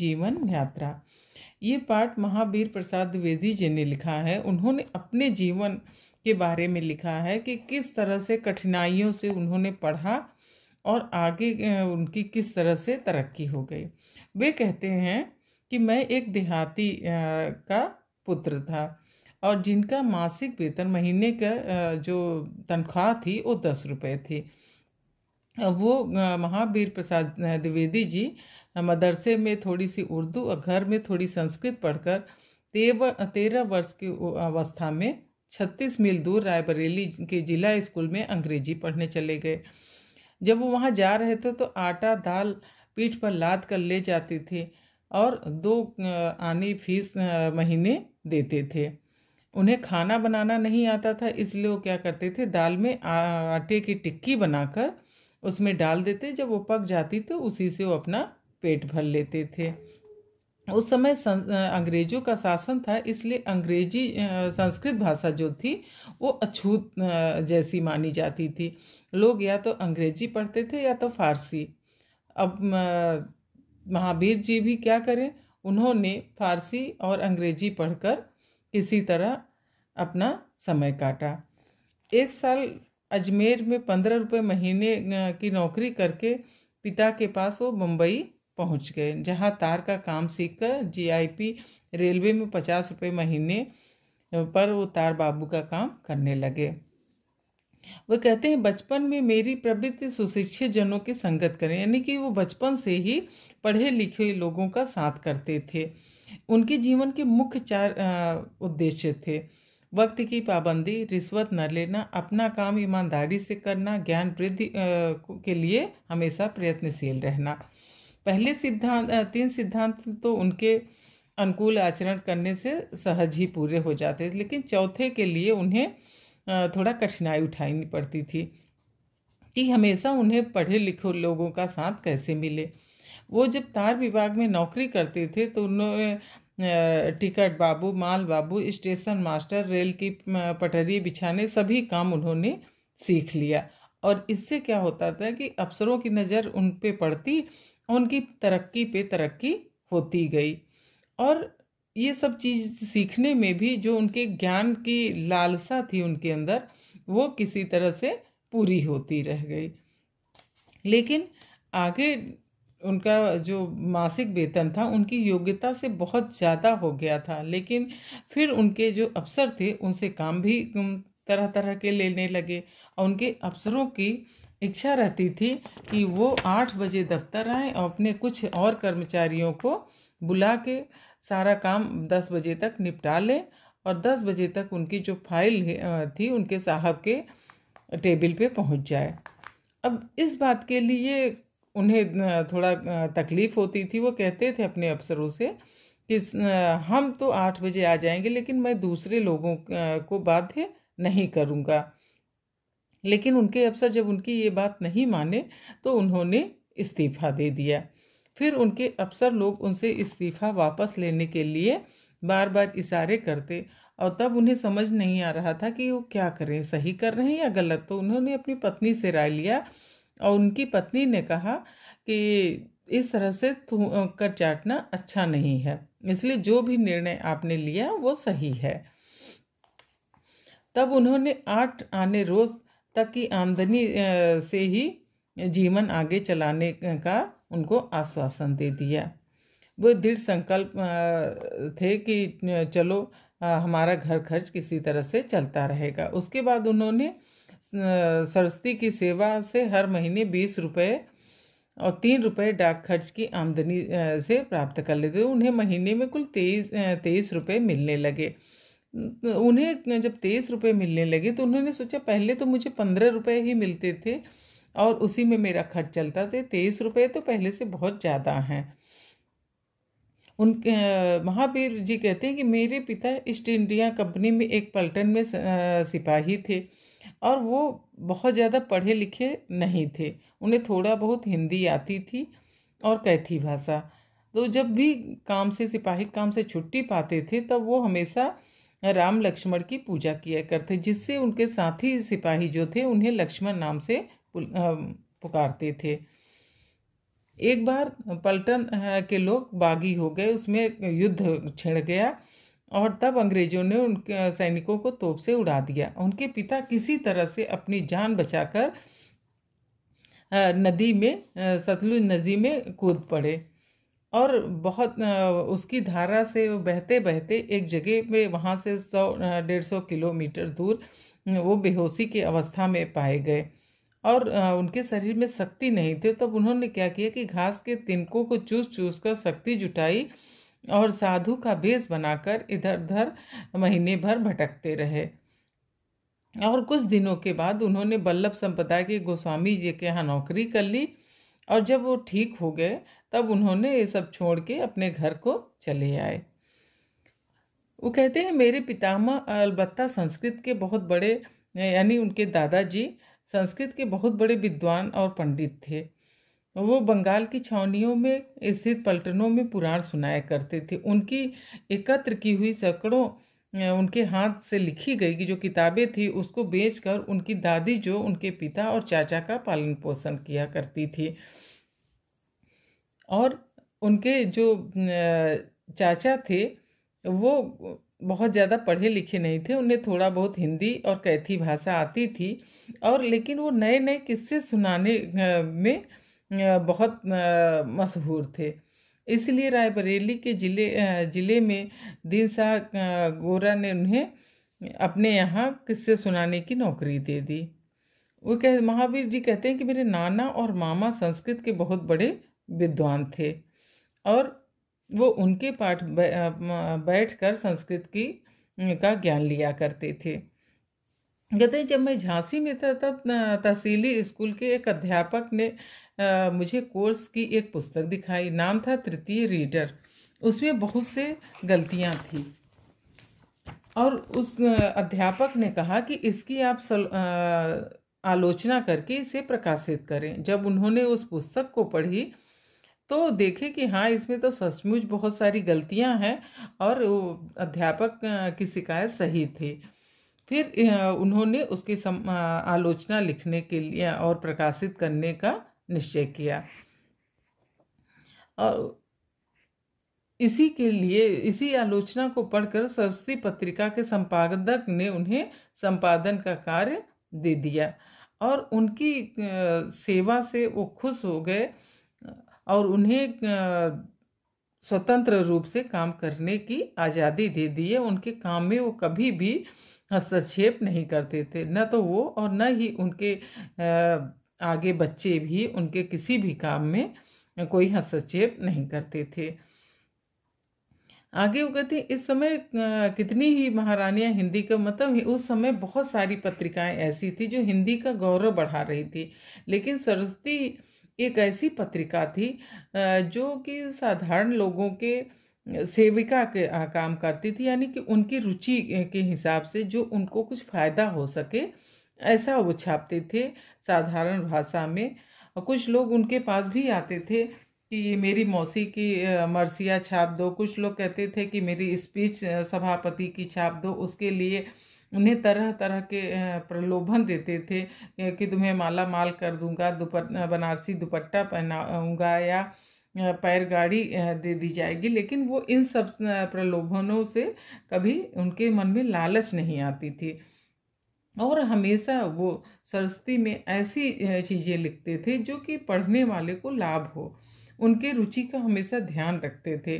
जीवन यात्रा ये पाठ महावीर प्रसाद द्विवेदी जी ने लिखा है उन्होंने अपने जीवन के बारे में लिखा है कि किस तरह से कठिनाइयों से उन्होंने पढ़ा और आगे उनकी किस तरह से तरक्की हो गई वे कहते हैं कि मैं एक देहाती का पुत्र था और जिनका मासिक वेतन महीने का जो तनख्वाह थी वो दस रुपये थी वो महावीर प्रसाद द्विवेदी जी मदरसे में थोड़ी सी उर्दू और घर में थोड़ी संस्कृत पढ़कर तेवर तेरह वर्ष की अवस्था में छत्तीस मील दूर रायबरेली के जिला स्कूल में अंग्रेजी पढ़ने चले गए जब वो वहाँ जा रहे थे तो आटा दाल पीठ पर लाद कर ले जाते थे और दो आनी फीस महीने देते थे उन्हें खाना बनाना नहीं आता था इसलिए वो क्या करते थे दाल में आटे की टिक्की बनाकर उसमें डाल देते जब वो पक जाती तो उसी से वो अपना पेट भर लेते थे उस समय अंग्रेजों का शासन था इसलिए अंग्रेजी संस्कृत भाषा जो थी वो अछूत जैसी मानी जाती थी लोग या तो अंग्रेजी पढ़ते थे या तो फारसी अब महावीर जी भी क्या करें उन्होंने फारसी और अंग्रेजी पढ़कर इसी तरह अपना समय काटा एक साल अजमेर में पंद्रह रुपये महीने की नौकरी करके पिता के पास वो मुंबई पहुंच गए जहां तार का काम सीखकर जीआईपी रेलवे में पचास रुपये महीने पर वो तार बाबू का काम करने लगे वो कहते हैं बचपन में मेरी प्रवृत्ति सुशिक्षित जनों की संगत करें यानी कि वो बचपन से ही पढ़े लिखे लोगों का साथ करते थे उनके जीवन के मुख्य चार उद्देश्य थे वक्त की पाबंदी रिश्वत न लेना अपना काम ईमानदारी से करना ज्ञान वृद्धि के लिए हमेशा प्रयत्नशील रहना पहले सिद्धांत तीन सिद्धांत तो उनके अनुकूल आचरण करने से सहज ही पूरे हो जाते थे लेकिन चौथे के लिए उन्हें थोड़ा कठिनाई उठानी पड़ती थी कि हमेशा उन्हें पढ़े लिखे लोगों का साथ कैसे मिले वो जब तार विभाग में नौकरी करते थे तो उन्होंने टिकट बाबू माल बाबू स्टेशन मास्टर रेल की पटरी बिछाने सभी काम उन्होंने सीख लिया और इससे क्या होता था कि अफसरों की नज़र उन पर पड़ती उनकी तरक्की पे तरक्की होती गई और ये सब चीज़ सीखने में भी जो उनके ज्ञान की लालसा थी उनके अंदर वो किसी तरह से पूरी होती रह गई लेकिन आगे उनका जो मासिक वेतन था उनकी योग्यता से बहुत ज़्यादा हो गया था लेकिन फिर उनके जो अफसर थे उनसे काम भी तरह तरह के लेने लगे और उनके अफसरों की इच्छा रहती थी कि वो आठ बजे दफ्तर आएँ और अपने कुछ और कर्मचारियों को बुला के सारा काम दस बजे तक निपटा लें और दस बजे तक उनकी जो फाइल थी उनके साहब के टेबल पे पहुंच जाए अब इस बात के लिए उन्हें थोड़ा तकलीफ़ होती थी वो कहते थे अपने अफसरों से कि हम तो आठ बजे आ जाएंगे लेकिन मैं दूसरे लोगों को बाध्य नहीं करूँगा लेकिन उनके अफसर जब उनकी ये बात नहीं माने तो उन्होंने इस्तीफ़ा दे दिया फिर उनके अफसर लोग उनसे इस्तीफ़ा वापस लेने के लिए बार बार इशारे करते और तब उन्हें समझ नहीं आ रहा था कि वो क्या करें सही कर रहे हैं या गलत तो उन्होंने अपनी पत्नी से राय लिया और उनकी पत्नी ने कहा कि इस तरह से कर चाटना अच्छा नहीं है इसलिए जो भी निर्णय आपने लिया वो सही है तब उन्होंने आठ आने रोज़ तक की आमदनी से ही जीवन आगे चलाने का उनको आश्वासन दे दिया वो दृढ़ संकल्प थे कि चलो हमारा घर खर्च किसी तरह से चलता रहेगा उसके बाद उन्होंने सरस्वती की सेवा से हर महीने बीस रुपये और तीन रुपये डाक खर्च की आमदनी से प्राप्त कर लेते उन्हें महीने में कुल तेईस तेईस रुपये मिलने लगे उन्हें जब तेईस रुपये मिलने लगे तो उन्होंने सोचा पहले तो मुझे पंद्रह रुपये ही मिलते थे और उसी में मेरा खर्च चलता थे तेईस रुपये तो पहले से बहुत ज़्यादा हैं उन महावीर जी कहते हैं कि मेरे पिता ईस्ट इंडिया कंपनी में एक पलटन में सिपाही थे और वो बहुत ज़्यादा पढ़े लिखे नहीं थे उन्हें थोड़ा बहुत हिंदी आती थी और कैथी भाषा तो जब भी काम से सिपाही काम से छुट्टी पाते थे तब वो हमेशा राम लक्ष्मण की पूजा किया करते जिससे उनके साथी सिपाही जो थे उन्हें लक्ष्मण नाम से पुकारते थे एक बार पलटन के लोग बागी हो गए उसमें युद्ध छिड़ गया और तब अंग्रेजों ने उनके सैनिकों को तोप से उड़ा दिया उनके पिता किसी तरह से अपनी जान बचाकर नदी में सतलुज नदी में कूद पड़े और बहुत उसकी धारा से बहते बहते एक जगह में वहाँ से सौ डेढ़ सौ किलोमीटर दूर वो बेहोशी की अवस्था में पाए गए और उनके शरीर में शक्ति नहीं थी तब तो उन्होंने क्या किया कि घास के तिनकों को चूस चूस कर शक्ति जुटाई और साधु का बेस बनाकर इधर उधर महीने भर भटकते रहे और कुछ दिनों के बाद उन्होंने बल्लभ संप्रदाय के गोस्वामी जी के यहाँ नौकरी कर ली और जब वो ठीक हो गए तब उन्होंने ये सब छोड़ के अपने घर को चले आए वो कहते हैं मेरे पितामह अलबत्ता संस्कृत के बहुत बड़े यानी उनके दादाजी संस्कृत के बहुत बड़े विद्वान और पंडित थे वो बंगाल की छावनियों में स्थित पलटनों में पुराण सुनाया करते थे उनकी एकत्र की हुई सैकड़ों उनके हाथ से लिखी गई कि जो किताबें थी उसको बेचकर उनकी दादी जो उनके पिता और चाचा का पालन पोषण किया करती थी और उनके जो चाचा थे वो बहुत ज़्यादा पढ़े लिखे नहीं थे उन्हें थोड़ा बहुत हिंदी और कैथी भाषा आती थी और लेकिन वो नए नए किस्से सुनाने में बहुत मशहूर थे इसलिए रायबरेली के ज़िले ज़िले में दीन शाह गोरा ने उन्हें अपने यहाँ किस्से सुनाने की नौकरी दे दी वो कह महावीर जी कहते हैं कि मेरे नाना और मामा संस्कृत के बहुत बड़े विद्वान थे और वो उनके पाठ बैठ कर संस्कृत की का ज्ञान लिया करते थे कहते जब मैं झांसी में था तब तहसीली स्कूल के एक अध्यापक ने मुझे कोर्स की एक पुस्तक दिखाई नाम था तृतीय रीडर उसमें बहुत से गलतियां थी और उस अध्यापक ने कहा कि इसकी आप सल, आ, आलोचना करके इसे प्रकाशित करें जब उन्होंने उस पुस्तक को पढ़ी तो देखें कि हाँ इसमें तो सचमुच बहुत सारी गलतियां हैं और अध्यापक की शिकायत सही थी फिर उन्होंने उसकी सम आलोचना लिखने के लिए और प्रकाशित करने का निश्चय किया और इसी के लिए इसी आलोचना को पढ़कर सरस्वती पत्रिका के संपादक ने उन्हें संपादन का कार्य दे दिया और उनकी सेवा से वो खुश हो गए और उन्हें स्वतंत्र रूप से काम करने की आज़ादी दे दी है उनके काम में वो कभी भी हस्तक्षेप नहीं करते थे न तो वो और न ही उनके आगे बच्चे भी उनके किसी भी काम में कोई हस्तक्षेप नहीं करते थे आगे वो कहते हैं इस समय कितनी ही महारानियां हिंदी का मतलब उस समय बहुत सारी पत्रिकाएं ऐसी थी जो हिंदी का गौरव बढ़ा रही थी लेकिन सरस्वती एक ऐसी पत्रिका थी जो कि साधारण लोगों के सेविका के काम करती थी यानी कि उनकी रुचि के हिसाब से जो उनको कुछ फ़ायदा हो सके ऐसा वो छापते थे साधारण भाषा में और कुछ लोग उनके पास भी आते थे कि ये मेरी मौसी की मरसिया छाप दो कुछ लोग कहते थे कि मेरी स्पीच सभापति की छाप दो उसके लिए उन्हें तरह तरह के प्रलोभन देते थे कि तुम्हें माला माल कर दूंगा दुपट बनारसी दुपट्टा पहनाऊंगा या पैर गाड़ी दे दी जाएगी लेकिन वो इन सब प्रलोभनों से कभी उनके मन में लालच नहीं आती थी और हमेशा वो सरस्वती में ऐसी चीज़ें लिखते थे जो कि पढ़ने वाले को लाभ हो उनके रुचि का हमेशा ध्यान रखते थे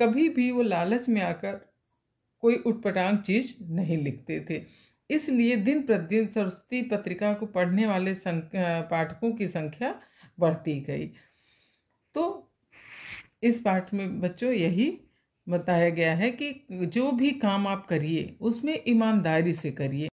कभी भी वो लालच में आकर कोई उठपटांग चीज नहीं लिखते थे इसलिए दिन प्रतिदिन सरस्वती पत्रिका को पढ़ने वाले पाठकों की संख्या बढ़ती गई तो इस पाठ में बच्चों यही बताया गया है कि जो भी काम आप करिए उसमें ईमानदारी से करिए